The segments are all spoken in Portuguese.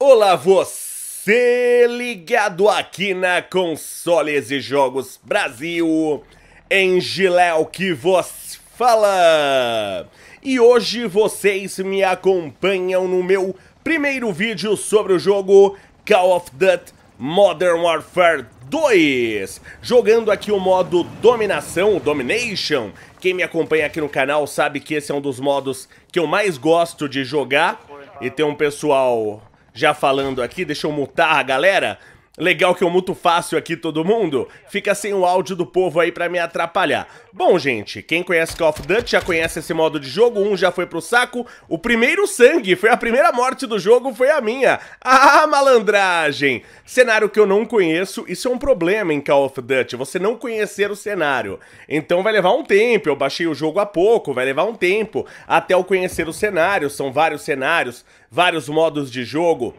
Olá você ligado aqui na Consoles e Jogos Brasil, em Giléu que vos fala! E hoje vocês me acompanham no meu primeiro vídeo sobre o jogo Call of Duty Modern Warfare 2, jogando aqui o modo Dominação, Domination. Quem me acompanha aqui no canal sabe que esse é um dos modos que eu mais gosto de jogar e tem um pessoal já falando aqui, deixa eu mutar a galera. Legal que eu muto fácil aqui todo mundo. Fica sem o áudio do povo aí pra me atrapalhar. Bom, gente, quem conhece Call of Duty já conhece esse modo de jogo. Um já foi pro saco. O primeiro sangue, foi a primeira morte do jogo, foi a minha. Ah, malandragem! Cenário que eu não conheço, isso é um problema em Call of Duty. Você não conhecer o cenário. Então vai levar um tempo. Eu baixei o jogo há pouco, vai levar um tempo até eu conhecer o cenário. São vários cenários, vários modos de jogo.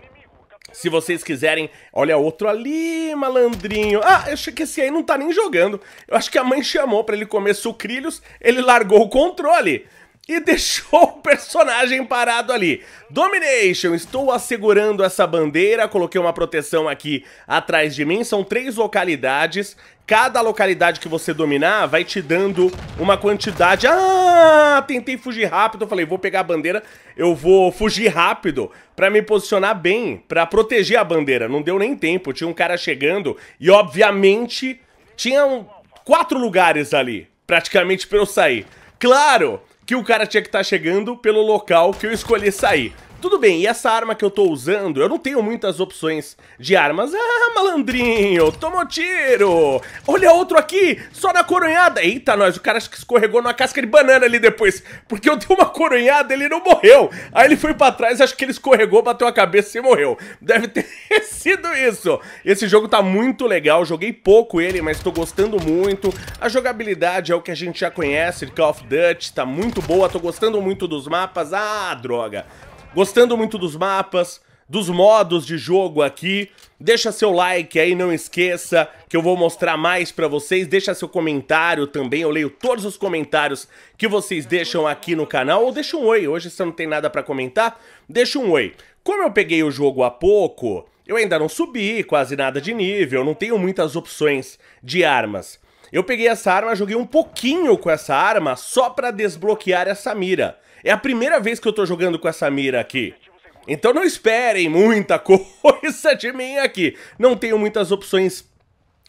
Se vocês quiserem, olha outro ali, malandrinho. Ah, eu acho que esse aí não tá nem jogando. Eu acho que a mãe chamou para ele comer sucrilhos, ele largou o controle e deixou o personagem parado ali. Domination, estou assegurando essa bandeira, coloquei uma proteção aqui atrás de mim, são três localidades. Cada localidade que você dominar vai te dando uma quantidade... Ah, tentei fugir rápido, falei, vou pegar a bandeira, eu vou fugir rápido pra me posicionar bem, pra proteger a bandeira. Não deu nem tempo, tinha um cara chegando e, obviamente, tinha quatro lugares ali, praticamente pra eu sair. Claro que o cara tinha que estar tá chegando pelo local que eu escolhi sair. Tudo bem, e essa arma que eu tô usando, eu não tenho muitas opções de armas. Ah, malandrinho, tomou tiro. Olha outro aqui, só na coronhada. Eita, nós, o cara acho que escorregou numa casca de banana ali depois. Porque eu dei uma coronhada, ele não morreu. Aí ele foi pra trás, acho que ele escorregou, bateu a cabeça e morreu. Deve ter sido isso. Esse jogo tá muito legal, joguei pouco ele, mas tô gostando muito. A jogabilidade é o que a gente já conhece, Call of Duty, tá muito boa, tô gostando muito dos mapas. Ah, droga. Gostando muito dos mapas, dos modos de jogo aqui. Deixa seu like aí, não esqueça que eu vou mostrar mais para vocês. Deixa seu comentário também, eu leio todos os comentários que vocês deixam aqui no canal. Ou deixa um oi, hoje você não tem nada para comentar, deixa um oi. Como eu peguei o jogo há pouco, eu ainda não subi quase nada de nível, não tenho muitas opções de armas. Eu peguei essa arma, joguei um pouquinho com essa arma só para desbloquear essa mira. É a primeira vez que eu tô jogando com essa mira aqui. Então não esperem muita coisa de mim aqui. Não tenho muitas opções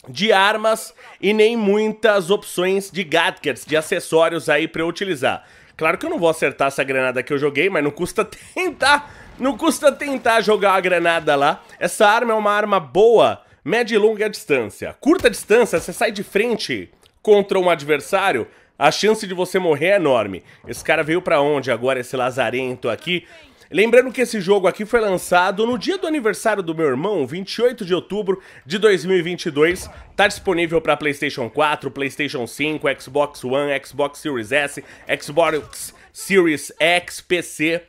de armas e nem muitas opções de gadgets, de acessórios aí pra eu utilizar. Claro que eu não vou acertar essa granada que eu joguei, mas não custa tentar, não custa tentar jogar a granada lá. Essa arma é uma arma boa, média e longa distância. Curta distância, você sai de frente contra um adversário, a chance de você morrer é enorme. Esse cara veio para onde agora, esse lazarento aqui? Lembrando que esse jogo aqui foi lançado no dia do aniversário do meu irmão, 28 de outubro de 2022. Tá disponível para PlayStation 4, PlayStation 5, Xbox One, Xbox Series S, Xbox Series X, PC.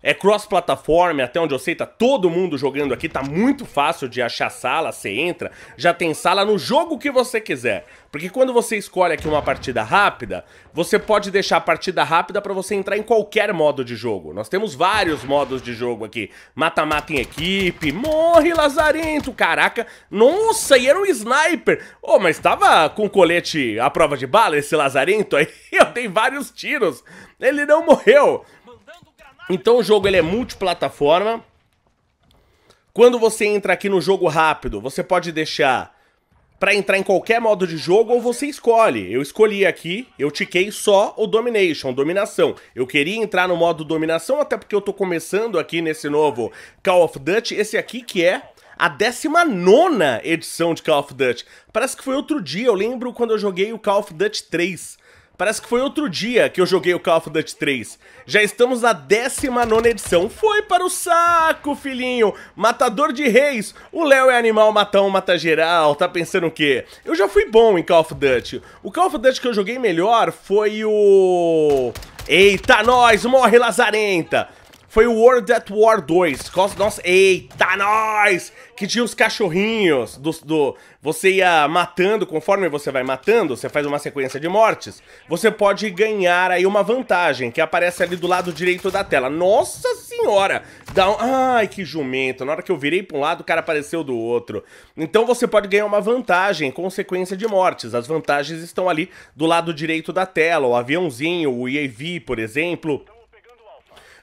É cross-plataforma, é até onde eu sei, tá todo mundo jogando aqui, tá muito fácil de achar sala, você entra, já tem sala no jogo que você quiser. Porque quando você escolhe aqui uma partida rápida, você pode deixar a partida rápida para você entrar em qualquer modo de jogo. Nós temos vários modos de jogo aqui. Mata-mata em equipe, morre lazarento, caraca. Nossa, e era um sniper. Oh, mas tava com colete à prova de bala esse lazarento aí? Eu dei vários tiros, ele não morreu. Então o jogo ele é multiplataforma. Quando você entra aqui no jogo rápido, você pode deixar para entrar em qualquer modo de jogo ou você escolhe. Eu escolhi aqui, eu tiquei só o Domination, dominação. Eu queria entrar no modo dominação, até porque eu tô começando aqui nesse novo Call of Duty, esse aqui que é a 19 edição de Call of Duty. Parece que foi outro dia, eu lembro quando eu joguei o Call of Duty 3. Parece que foi outro dia que eu joguei o Call of Duty 3. Já estamos na 19 edição. Foi para o saco, filhinho! Matador de reis! O Léo é animal, matão, mata geral. Tá pensando o quê? Eu já fui bom em Call of Duty. O Call of Duty que eu joguei melhor foi o... Eita, nós! Morre, lazarenta! foi o World at War 2. Nossa, eita, nós! Que tinha os cachorrinhos do, do, Você ia matando, conforme você vai matando, você faz uma sequência de mortes. Você pode ganhar aí uma vantagem, que aparece ali do lado direito da tela. Nossa senhora! Dá um... Ai, que jumento! Na hora que eu virei pra um lado, o cara apareceu do outro. Então você pode ganhar uma vantagem, com sequência de mortes. As vantagens estão ali do lado direito da tela. O aviãozinho, o EAV, por exemplo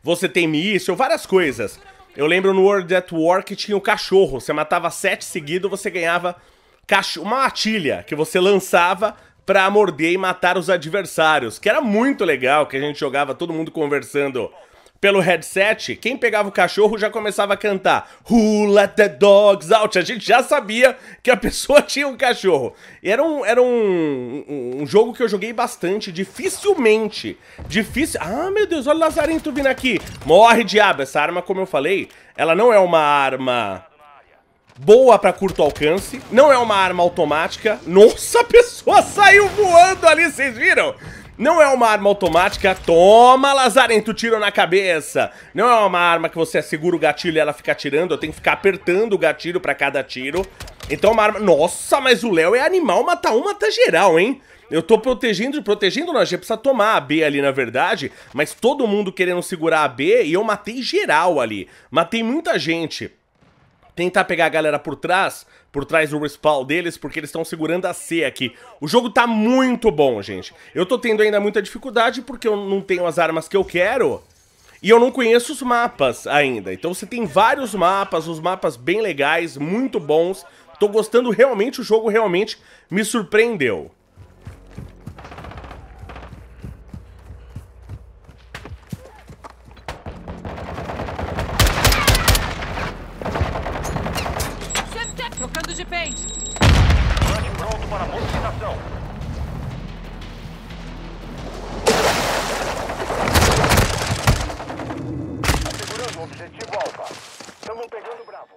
você tem ou várias coisas. Eu lembro no World at War que tinha o um cachorro. Você matava sete seguidos, você ganhava uma atilha que você lançava pra morder e matar os adversários. Que era muito legal, que a gente jogava todo mundo conversando pelo headset, quem pegava o cachorro já começava a cantar Who let the dogs out? A gente já sabia que a pessoa tinha um cachorro. E era um, era um, um jogo que eu joguei bastante, dificilmente. Difícil. Ah, meu Deus, olha o Lazarento vindo aqui. Morre, diabo. Essa arma, como eu falei, ela não é uma arma boa para curto alcance, não é uma arma automática. Nossa, a pessoa saiu voando ali, vocês viram? Não é uma arma automática, toma, lazarento, tiro na cabeça. Não é uma arma que você segura o gatilho e ela fica atirando, eu tenho que ficar apertando o gatilho pra cada tiro. Então é uma arma... Nossa, mas o Léo é animal, mata um, mata geral, hein? Eu tô protegendo, protegendo não, a gente precisa tomar a B ali na verdade, mas todo mundo querendo segurar a B e eu matei geral ali. Matei muita gente tentar pegar a galera por trás, por trás do respawn deles, porque eles estão segurando a C aqui. O jogo tá muito bom, gente. Eu tô tendo ainda muita dificuldade porque eu não tenho as armas que eu quero. E eu não conheço os mapas ainda. Então você tem vários mapas, uns mapas bem legais, muito bons. Tô gostando realmente, o jogo realmente me surpreendeu. Trocando de pente. Tanque pronto para mobilização. Assegurando o objetivo Alfa. Estamos pegando Bravo.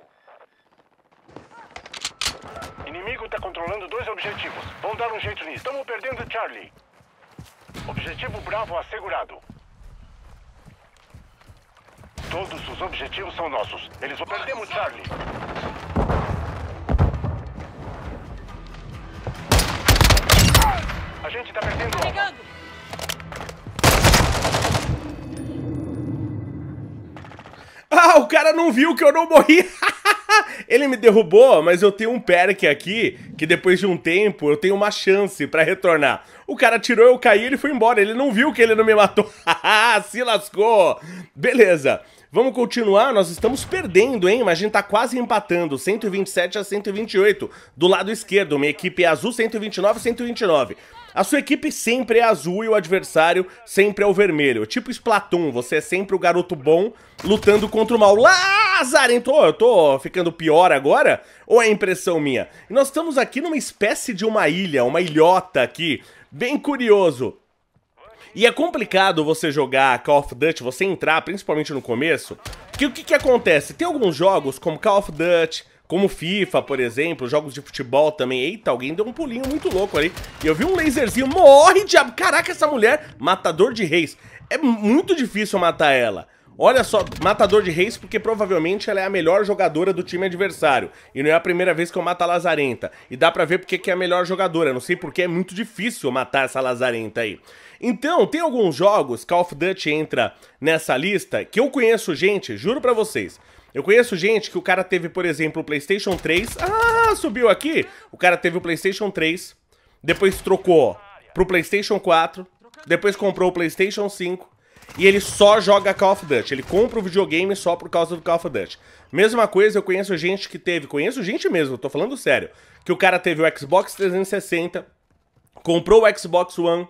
Inimigo está controlando dois objetivos. Vão dar um jeito nisso. Estamos perdendo Charlie. Objetivo Bravo assegurado. Todos os objetivos são nossos. Eles vão... Perdemos Charlie. A gente tá perdendo. Carregando! Tá ah, o cara não viu que eu não morri! Ele me derrubou, mas eu tenho um perk aqui, que depois de um tempo eu tenho uma chance pra retornar. O cara tirou, eu caí, ele foi embora. Ele não viu que ele não me matou. Se lascou. Beleza. Vamos continuar, nós estamos perdendo, hein? Mas a gente tá quase empatando, 127 a 128, do lado esquerdo. Minha equipe é azul, 129 129. A sua equipe sempre é azul e o adversário sempre é o vermelho. Tipo Splatoon, você é sempre o garoto bom lutando contra o mal. Lazarento, eu tô ficando pior agora? Ou é impressão minha? Nós estamos aqui numa espécie de uma ilha, uma ilhota aqui, bem curioso. E é complicado você jogar Call of Duty, você entrar, principalmente no começo, porque o que, que acontece? Tem alguns jogos, como Call of Duty, como FIFA, por exemplo, jogos de futebol também. Eita, alguém deu um pulinho muito louco ali. E eu vi um laserzinho, morre, diabo. Caraca, essa mulher, matador de reis. É muito difícil matar ela. Olha só, matador de reis, porque provavelmente ela é a melhor jogadora do time adversário. E não é a primeira vez que eu mato a Lazarenta. E dá pra ver porque que é a melhor jogadora. Não sei porque é muito difícil matar essa Lazarenta aí. Então, tem alguns jogos, Call of Duty entra nessa lista, que eu conheço gente, juro pra vocês. Eu conheço gente que o cara teve, por exemplo, o PlayStation 3. Ah, subiu aqui! O cara teve o PlayStation 3, depois trocou pro PlayStation 4, depois comprou o PlayStation 5 e ele só joga Call of Duty. Ele compra o videogame só por causa do Call of Duty. Mesma coisa, eu conheço gente que teve, conheço gente mesmo, tô falando sério, que o cara teve o Xbox 360, comprou o Xbox One,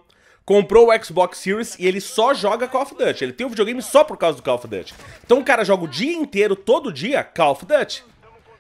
comprou o Xbox Series e ele só joga Call of Duty. Ele tem o um videogame só por causa do Call of Duty. Então o cara joga o dia inteiro, todo dia, Call of Duty.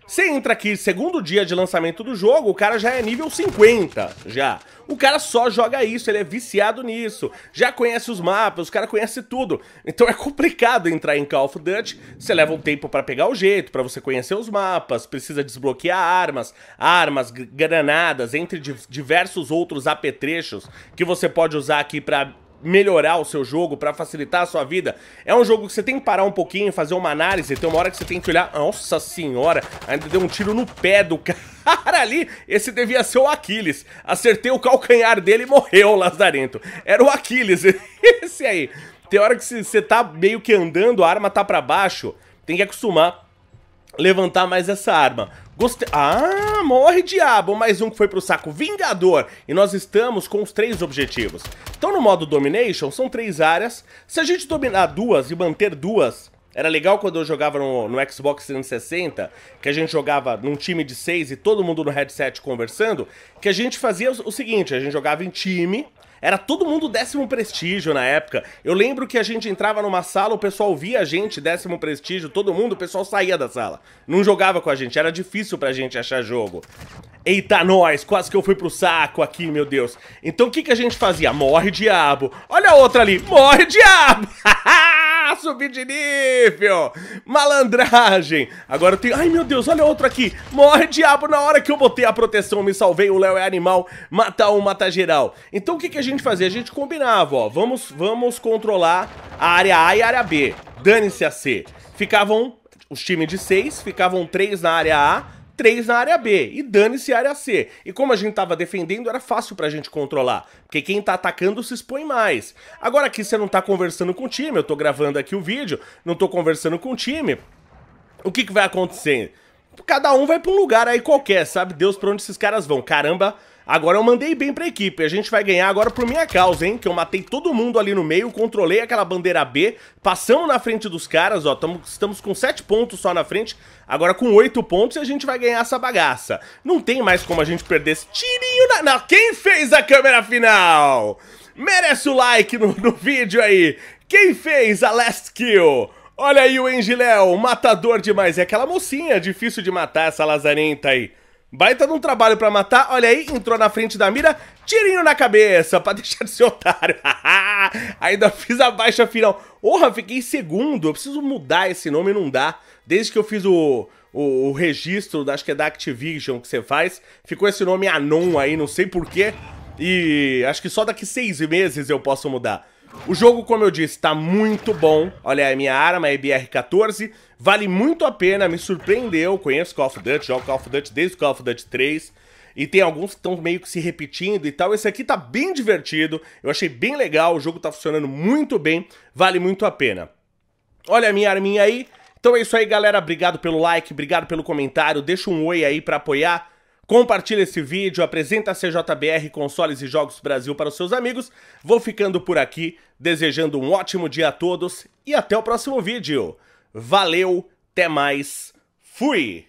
Você entra aqui, segundo dia de lançamento do jogo, o cara já é nível 50, já. O cara só joga isso, ele é viciado nisso, já conhece os mapas, o cara conhece tudo. Então é complicado entrar em Call of Duty, você leva um tempo para pegar o jeito, para você conhecer os mapas, precisa desbloquear armas, armas, granadas, entre diversos outros apetrechos que você pode usar aqui para melhorar o seu jogo, para facilitar a sua vida. É um jogo que você tem que parar um pouquinho, fazer uma análise, tem uma hora que você tem que olhar, nossa senhora, ainda deu um tiro no pé do cara ali, esse devia ser o Aquiles. Acertei o calcanhar dele e morreu o Lazarento. Era o Aquiles, esse aí. Tem hora que você tá meio que andando, a arma tá para baixo, tem que acostumar levantar mais essa arma. Ah, morre diabo! Mais um que foi pro saco Vingador. E nós estamos com os três objetivos. Então no modo Domination, são três áreas. Se a gente dominar duas e manter duas... Era legal quando eu jogava no, no Xbox 360, que a gente jogava num time de seis e todo mundo no headset conversando, que a gente fazia o seguinte, a gente jogava em time, era todo mundo décimo prestígio na época. Eu lembro que a gente entrava numa sala, o pessoal via a gente, décimo prestígio, todo mundo, o pessoal saía da sala. Não jogava com a gente, era difícil pra gente achar jogo. Eita, nós, quase que eu fui pro saco aqui, meu Deus. Então o que, que a gente fazia? Morre, diabo. Olha a outra ali, morre, diabo. Haha! subir de nível. Malandragem. Agora eu tenho... Ai, meu Deus, olha outro aqui. Morre, diabo, na hora que eu botei a proteção, me salvei. O Léo é animal. Mata um, mata geral. Então o que, que a gente fazia? A gente combinava, ó. Vamos, vamos controlar a área A e a área B. Dane-se a C. Ficavam... Os times de seis, ficavam três na área A, três na área B e dane-se a área C. E como a gente estava defendendo, era fácil para a gente controlar, porque quem está atacando se expõe mais. Agora aqui você não está conversando com o time, eu estou gravando aqui o vídeo, não estou conversando com o time. O que, que vai acontecer? Cada um vai para um lugar aí qualquer, sabe Deus para onde esses caras vão. Caramba, Agora eu mandei bem pra equipe, a gente vai ganhar agora por minha causa, hein? Que eu matei todo mundo ali no meio, controlei aquela bandeira B, passamos na frente dos caras, ó, tamo, estamos com 7 pontos só na frente, agora com 8 pontos e a gente vai ganhar essa bagaça. Não tem mais como a gente perder esse tirinho na... Não, quem fez a câmera final? Merece o like no, no vídeo aí! Quem fez a last kill? Olha aí o Engiléu, matador demais. É aquela mocinha, difícil de matar essa lazarenta aí. Baita de um trabalho pra matar, olha aí, entrou na frente da mira, tirinho na cabeça, pra deixar de ser otário. Ainda fiz a baixa final. Porra, fiquei segundo, eu preciso mudar esse nome, não dá. Desde que eu fiz o, o, o registro, acho que é da Activision que você faz, ficou esse nome Anon aí, não sei porquê. E acho que só daqui seis meses eu posso mudar. O jogo, como eu disse, tá muito bom. Olha é a minha arma, é BR-14. Vale muito a pena, me surpreendeu. Conheço Call of Duty, jogo Call of Duty desde o Call of Duty 3. E tem alguns que estão meio que se repetindo e tal. Esse aqui tá bem divertido, eu achei bem legal, o jogo tá funcionando muito bem, vale muito a pena. Olha a minha arminha aí. Então é isso aí, galera. Obrigado pelo like, obrigado pelo comentário. Deixa um oi aí pra apoiar. Compartilha esse vídeo, apresenta a CJBR Consoles e Jogos Brasil para os seus amigos. Vou ficando por aqui, desejando um ótimo dia a todos e até o próximo vídeo. Valeu, até mais, fui!